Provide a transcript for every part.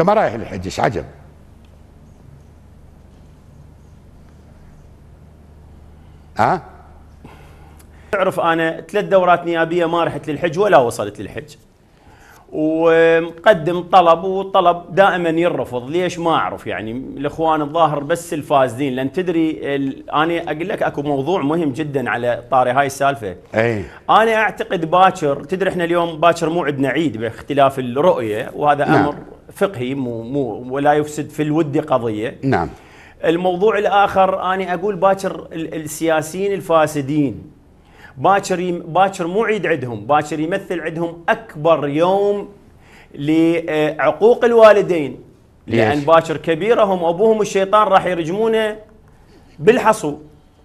انت ما رايح للحج عجب ها أه؟ تعرف انا ثلاث دورات نيابيه ما رحت للحج ولا وصلت للحج ومقدم طلب والطلب دائما ينرفض ليش ما اعرف يعني الاخوان الظاهر بس الفاسدين لان تدري انا اقول لك اكو موضوع مهم جدا على طاري هاي السالفه اي انا اعتقد باكر تدري احنا اليوم باكر مو عندنا عيد باختلاف الرؤيه وهذا نعم. امر نعم. فقهي مو مو ولا يفسد في الود قضيه نعم الموضوع الاخر انا اقول باكر السياسيين الفاسدين باكر باكر مو عيد عندهم باكر يمثل عندهم اكبر يوم لعقوق الوالدين لان باكر كبيرهم ابوهم الشيطان راح يرجمونه بالحصو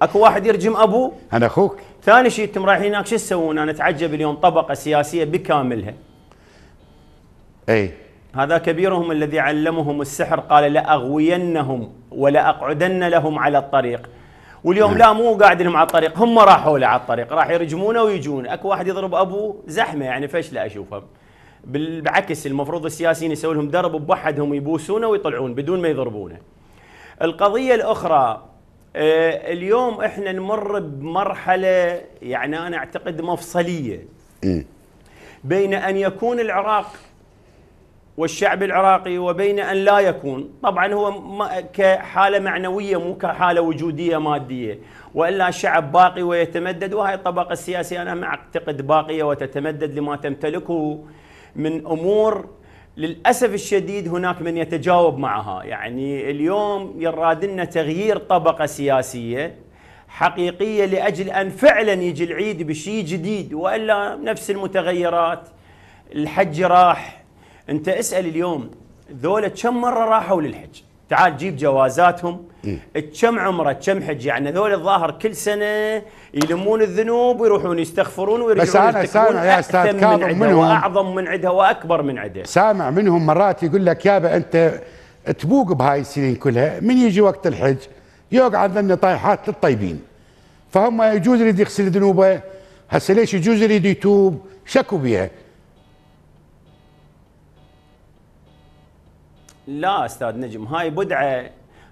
اكو واحد يرجم ابوه انا اخوك ثاني شيء انتم رايحين هناك شو تسوون؟ انا اتعجب اليوم طبقه سياسيه بكاملها. اي هذا كبيرهم الذي علمهم السحر قال لأغوينهم ولأقعدن لهم على الطريق واليوم لا مو قاعد لهم على الطريق هم راحوا له على الطريق راح يرجمونه ويجون اكو واحد يضرب ابوه زحمه يعني فش لا بالعكس المفروض السياسيين يسوي لهم درب بوحدهم يبوسونه ويطلعون بدون ما يضربونه القضيه الاخرى آه، اليوم احنا نمر بمرحله يعني انا اعتقد مفصليه بين ان يكون العراق والشعب العراقي وبين أن لا يكون طبعا هو كحالة معنوية مو كحالة وجودية مادية وإلا الشعب باقي ويتمدد وهي الطبقة السياسية أنا ما أعتقد باقية وتتمدد لما تمتلكه من أمور للأسف الشديد هناك من يتجاوب معها يعني اليوم يراد لنا تغيير طبقة سياسية حقيقية لأجل أن فعلا يجي العيد بشيء جديد وإلا نفس المتغيرات الحج راح انت اسال اليوم ذولا كم مره راحوا للحج تعال جيب جوازاتهم كم عمره كم حج يعني ذول الظاهر كل سنه يلمون الذنوب ويروحون يستغفرون ويرجعون بس انا سامع يا استاذ كاظم من منهم واعظم من عندها واكبر من عندها سامع منهم مرات يقول لك يابا انت تبوق بهاي السنين كلها من يجي وقت الحج يقعد ذن طايحات للطيبين فهم يجوز يريد يغسل ذنوبه هسه ليش يجوز يريد يتوب شكوا بها لا استاذ نجم هاي بدعه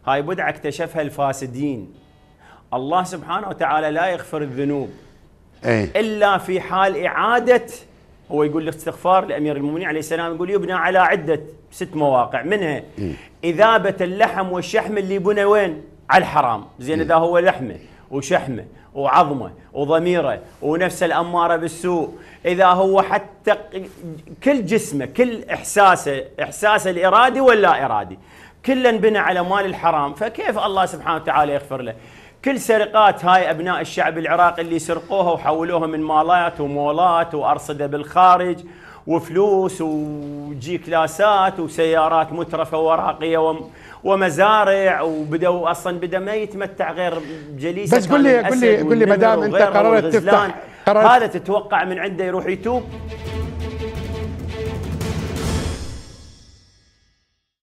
هاي بدعه اكتشفها الفاسدين الله سبحانه وتعالى لا يغفر الذنوب أي. الا في حال اعاده هو يقول الاستغفار لامير المؤمنين عليه السلام يقول يبنى على عده ست مواقع منها إيه. اذابه اللحم والشحم اللي بنى وين؟ على الحرام، زين إيه. اذا هو لحمه وشحمه وعظمه وضميره ونفسه الاماره بالسوء اذا هو حتى كل جسمه كل احساسه احساسه الارادي ولا ارادي كلا بنى على مال الحرام فكيف الله سبحانه وتعالى يغفر له كل سرقات هاي ابناء الشعب العراقي اللي سرقوها وحولوها من مالات ومولات وارصده بالخارج وفلوس وجي كلاسات وسيارات مترفه وراقيه ومزارع وبدوا اصلا بدا ما يتمتع غير بجليسه بس قل لي قل لي قل لي ما دام انت قررت تفتح قررت هذا تتوقع من عنده يروح يتوب